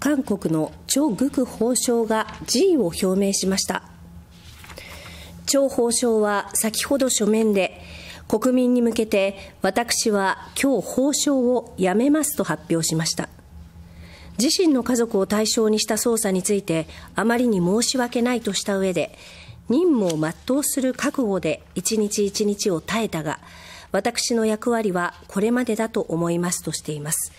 韓国のチョ・グク法相が辞意を表明しましたチョ法相は先ほど書面で国民に向けて私は今日法相を辞めますと発表しました自身の家族を対象にした捜査についてあまりに申し訳ないとした上で任務を全うする覚悟で一日一日を耐えたが私の役割はこれまでだと思いますとしています